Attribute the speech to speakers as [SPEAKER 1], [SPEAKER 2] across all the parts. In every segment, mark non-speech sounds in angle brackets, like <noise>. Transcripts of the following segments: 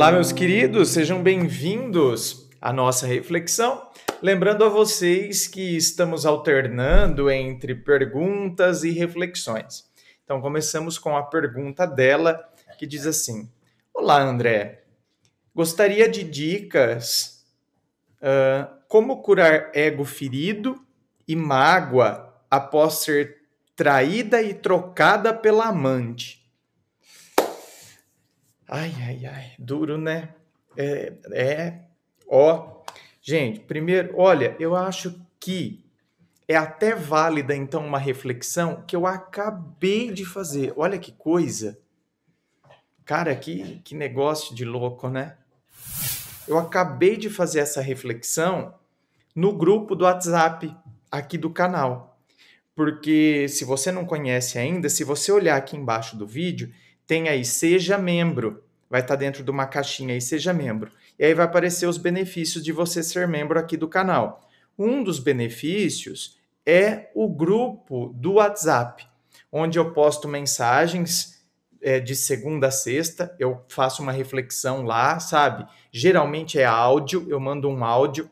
[SPEAKER 1] Olá, meus queridos, sejam bem-vindos à nossa reflexão. Lembrando a vocês que estamos alternando entre perguntas e reflexões. Então, começamos com a pergunta dela, que diz assim: Olá, André. Gostaria de dicas uh, como curar ego ferido e mágoa após ser traída e trocada pela amante Ai, ai, ai, duro, né? É, é, ó. Gente, primeiro, olha, eu acho que é até válida, então, uma reflexão que eu acabei de fazer. Olha que coisa. Cara, que, que negócio de louco, né? Eu acabei de fazer essa reflexão no grupo do WhatsApp aqui do canal. Porque se você não conhece ainda, se você olhar aqui embaixo do vídeo, tem aí seja membro, vai estar tá dentro de uma caixinha aí seja membro. E aí vai aparecer os benefícios de você ser membro aqui do canal. Um dos benefícios é o grupo do WhatsApp, onde eu posto mensagens é, de segunda a sexta, eu faço uma reflexão lá, sabe? Geralmente é áudio, eu mando um áudio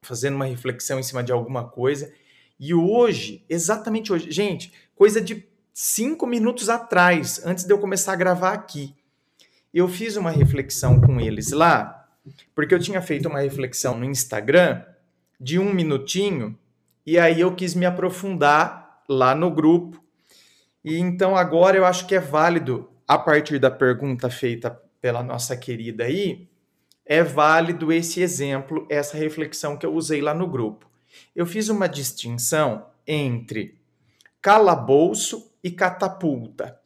[SPEAKER 1] fazendo uma reflexão em cima de alguma coisa. E hoje, exatamente hoje, gente, coisa de cinco minutos atrás, antes de eu começar a gravar aqui. Eu fiz uma reflexão com eles lá, porque eu tinha feito uma reflexão no Instagram de um minutinho, e aí eu quis me aprofundar lá no grupo. E então agora eu acho que é válido, a partir da pergunta feita pela nossa querida aí, é válido esse exemplo, essa reflexão que eu usei lá no grupo. Eu fiz uma distinção entre calabouço e catapulta.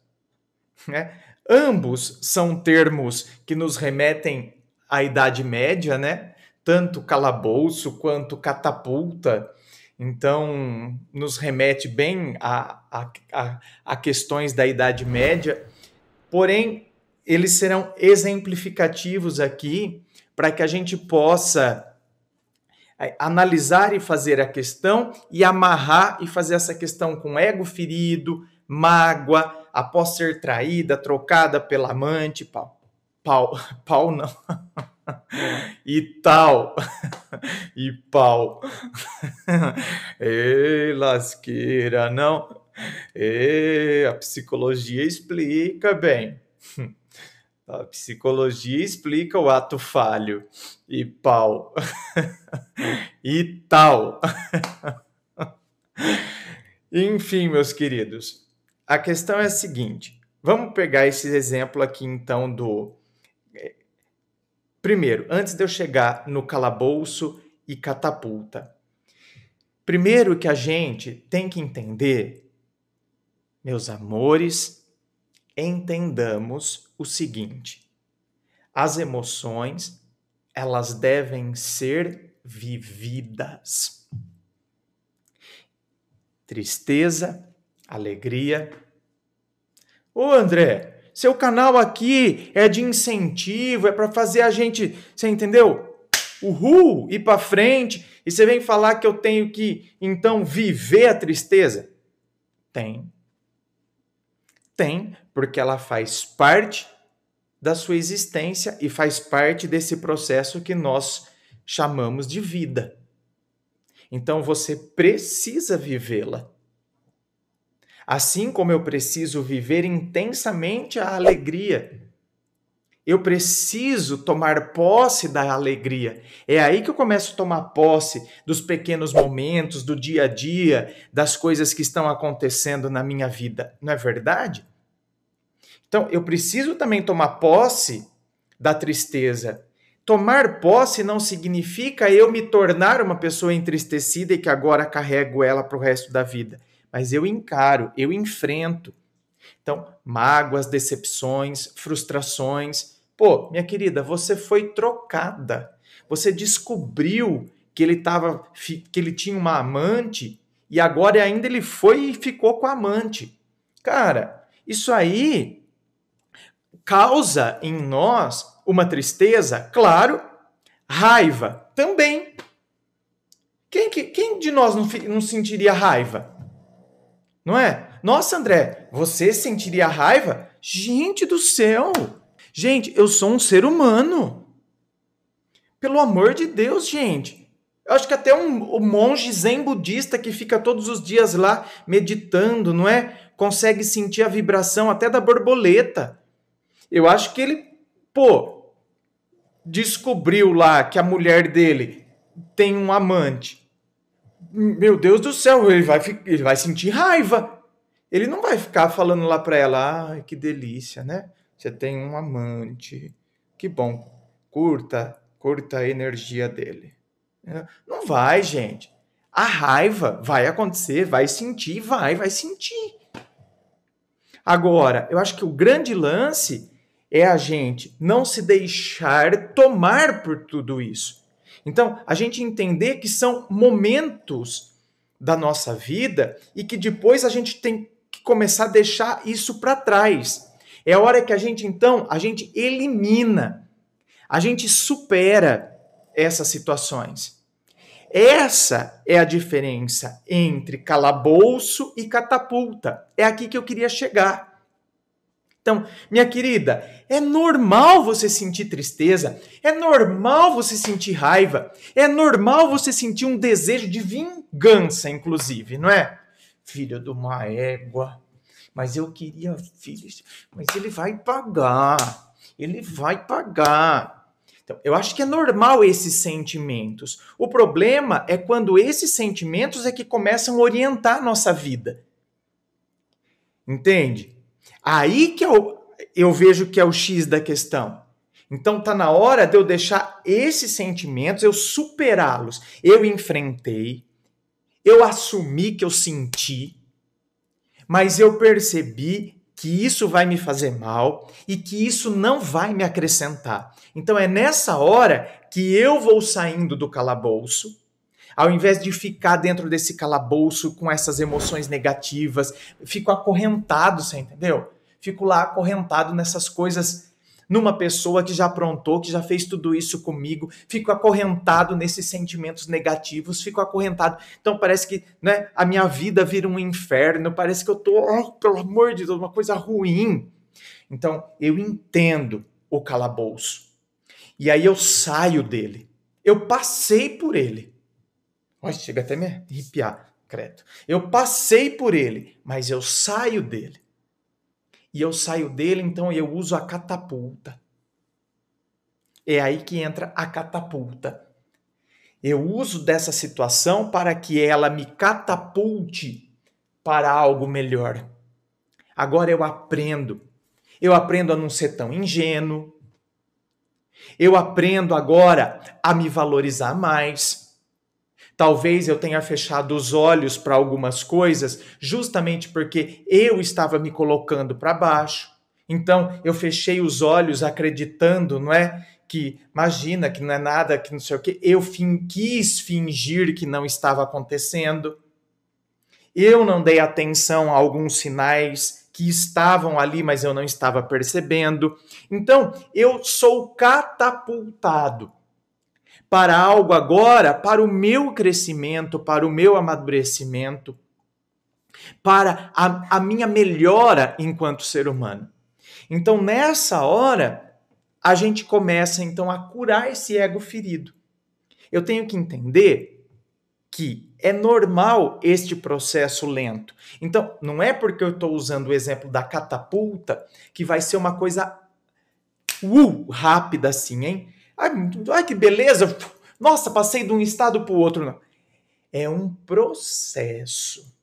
[SPEAKER 1] Né? Ambos são termos que nos remetem à Idade Média, né? tanto calabouço quanto catapulta. Então, nos remete bem a, a, a, a questões da Idade Média, porém, eles serão exemplificativos aqui para que a gente possa é, analisar e fazer a questão e amarrar e fazer essa questão com ego ferido, mágoa após ser traída, trocada pela amante, pau. Pau, <laughs> pau não. É. e tal. <laughs> e pau. Ei, <laughs> lasqueira, não. Ei, a psicologia explica bem. A psicologia explica o ato falho. E pau. e tal. Enfim, meus queridos, a questão é a seguinte: vamos pegar esse exemplo aqui então do. Eh, primeiro, antes de eu chegar no calabouço e catapulta. Primeiro que a gente tem que entender, meus amores, entendamos o seguinte: as emoções, elas devem ser vividas. Tristeza, alegria. Ô André, seu canal aqui é de incentivo, é para fazer a gente, você entendeu? Uhul, ir para frente. E você vem falar que eu tenho que então viver a tristeza? Tem. Tem, porque ela faz parte da sua existência e faz parte desse processo que nós chamamos de vida. Então você precisa vivê-la. Assim como eu preciso viver intensamente a alegria. Eu preciso tomar posse da alegria. É aí que eu começo a tomar posse dos pequenos momentos, do dia a dia, das coisas que estão acontecendo na minha vida. Não é verdade? Então, eu preciso também tomar posse da tristeza. Tomar posse não significa eu me tornar uma pessoa entristecida e que agora carrego ela para o resto da vida mas eu encaro, eu enfrento. Então, mágoas, decepções, frustrações. Pô, minha querida, você foi trocada. Você descobriu que ele tava, que ele tinha uma amante e agora ainda ele foi e ficou com a amante. Cara, isso aí causa em nós uma tristeza, claro, raiva também. Quem, quem de nós não, não sentiria raiva? não é? Nossa, André, você sentiria raiva? Gente do céu! Gente, eu sou um ser humano. Pelo amor de Deus, gente. Eu acho que até um, um monge zen budista que fica todos os dias lá meditando, não é? Consegue sentir a vibração até da borboleta. Eu acho que ele, pô, descobriu lá que a mulher dele tem um amante meu Deus do céu, ele vai, ele vai sentir raiva. Ele não vai ficar falando lá para ela, ai, que delícia, né? Você tem um amante. Que bom. Curta, curta a energia dele. É. Não vai, gente. A raiva vai acontecer, vai sentir, vai, vai sentir. Agora, eu acho que o grande lance é a gente não se deixar tomar por tudo isso. Então, a gente entender que são momentos da nossa vida e que depois a gente tem que começar a deixar isso para trás. É a hora que a gente então, a gente elimina, a gente supera essas situações. Essa é a diferença entre calabouço e catapulta. É aqui que eu queria chegar. Então, minha querida, é normal você sentir tristeza, é normal você sentir raiva, é normal você sentir um desejo de vingança, inclusive, não é? Filho de uma égua, mas eu queria filhos, mas ele vai pagar, ele vai pagar. Então, eu acho que é normal esses sentimentos. O problema é quando esses sentimentos é que começam a orientar a nossa vida. Entende? Aí que eu, é eu vejo que é o X da questão. Então tá na hora de eu deixar esses sentimentos, eu superá-los. Eu enfrentei, eu assumi que eu senti, mas eu percebi que isso vai me fazer mal e que isso não vai me acrescentar. Então é nessa hora que eu vou saindo do calabouço ao invés de ficar dentro desse calabouço com essas emoções negativas, fico acorrentado, você entendeu? Fico lá acorrentado nessas coisas numa pessoa que já aprontou, que já fez tudo isso comigo, fico acorrentado nesses sentimentos negativos, fico acorrentado. Então parece que né, a minha vida vira um inferno, parece que eu tô, oh, pelo amor de Deus, uma coisa ruim. Então eu entendo o calabouço. E aí eu saio dele. Eu passei por ele. Mas chega até me arrepiar, credo. Eu passei por ele, mas eu saio dele. E eu saio dele, então eu uso a catapulta. É aí que entra a catapulta. Eu uso dessa situação para que ela me catapulte para algo melhor. Agora eu aprendo. Eu aprendo a não ser tão ingênuo. Eu aprendo agora a me valorizar mais. Talvez eu tenha fechado os olhos para algumas coisas justamente porque eu estava me colocando para baixo. Então eu fechei os olhos acreditando, não é? Que imagina que não é nada, que não sei o que. Eu fin quis fingir que não estava acontecendo. Eu não dei atenção a alguns sinais que estavam ali, mas eu não estava percebendo. Então eu sou catapultado para algo agora, para o meu crescimento, para o meu amadurecimento, para a, a minha melhora enquanto ser humano. Então, nessa hora, a gente começa então a curar esse ego ferido. Eu tenho que entender que é normal este processo lento. Então, não é porque eu estou usando o exemplo da catapulta que vai ser uma coisa uh, rápida assim, hein? Ai, que beleza! Nossa, passei de um estado para o outro. Não. É um processo.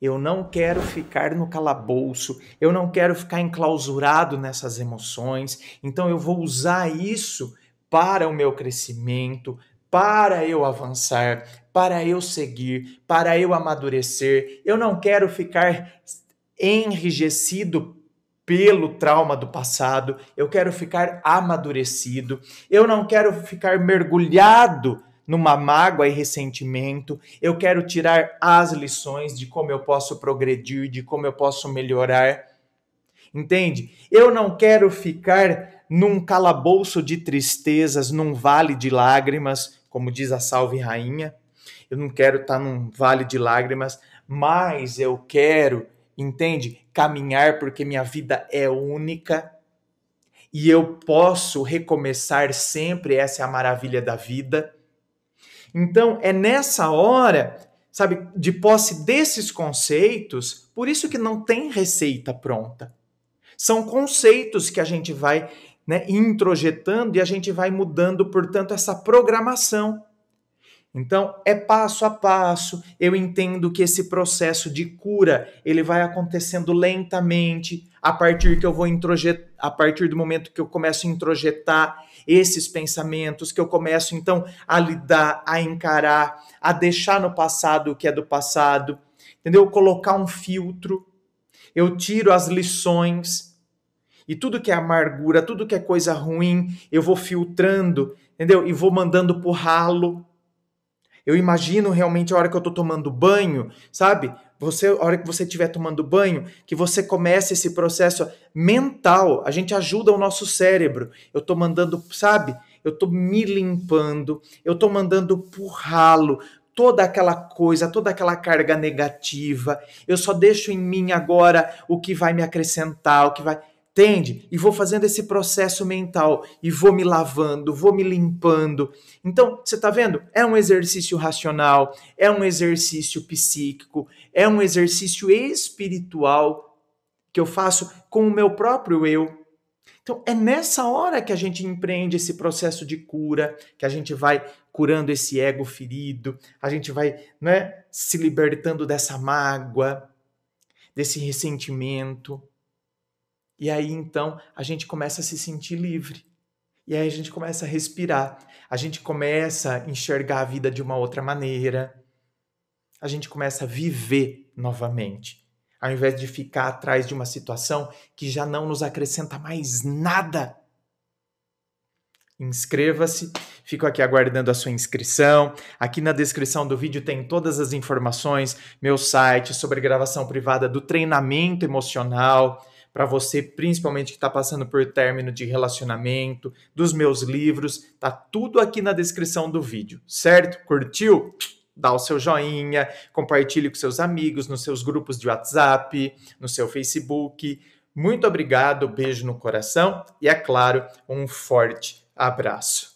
[SPEAKER 1] Eu não quero ficar no calabouço, eu não quero ficar enclausurado nessas emoções, então eu vou usar isso para o meu crescimento, para eu avançar, para eu seguir, para eu amadurecer. Eu não quero ficar enrijecido pelo trauma do passado, eu quero ficar amadurecido, eu não quero ficar mergulhado numa mágoa e ressentimento, eu quero tirar as lições de como eu posso progredir, de como eu posso melhorar. Entende? Eu não quero ficar num calabouço de tristezas, num vale de lágrimas, como diz a Salve Rainha. Eu não quero estar tá num vale de lágrimas, mas eu quero entende? Caminhar porque minha vida é única e eu posso recomeçar sempre, essa é a maravilha da vida. Então, é nessa hora, sabe, de posse desses conceitos, por isso que não tem receita pronta. São conceitos que a gente vai né, introjetando e a gente vai mudando, portanto, essa programação. Então, é passo a passo. Eu entendo que esse processo de cura, ele vai acontecendo lentamente, a partir que eu vou introjetar, a partir do momento que eu começo a introjetar esses pensamentos, que eu começo então a lidar, a encarar, a deixar no passado o que é do passado, entendeu? Colocar um filtro. Eu tiro as lições e tudo que é amargura, tudo que é coisa ruim, eu vou filtrando, entendeu? E vou mandando pro ralo eu imagino realmente a hora que eu tô tomando banho, sabe? Você, a hora que você estiver tomando banho, que você comece esse processo mental. A gente ajuda o nosso cérebro. Eu tô mandando, sabe? Eu tô me limpando, eu tô mandando por ralo toda aquela coisa, toda aquela carga negativa. Eu só deixo em mim agora o que vai me acrescentar, o que vai Entende? E vou fazendo esse processo mental e vou me lavando, vou me limpando. Então, você está vendo? É um exercício racional, é um exercício psíquico, é um exercício espiritual que eu faço com o meu próprio eu. Então, é nessa hora que a gente empreende esse processo de cura, que a gente vai curando esse ego ferido, a gente vai né, se libertando dessa mágoa, desse ressentimento. E aí então a gente começa a se sentir livre. E aí a gente começa a respirar. A gente começa a enxergar a vida de uma outra maneira. A gente começa a viver novamente. Ao invés de ficar atrás de uma situação que já não nos acrescenta mais nada. Inscreva-se, fico aqui aguardando a sua inscrição. Aqui na descrição do vídeo tem todas as informações, meu site sobre gravação privada do treinamento emocional para você, principalmente que está passando por término de relacionamento, dos meus livros, tá tudo aqui na descrição do vídeo, certo? Curtiu? Dá o seu joinha, compartilhe com seus amigos, nos seus grupos de WhatsApp, no seu Facebook. Muito obrigado, beijo no coração e, é claro, um forte abraço.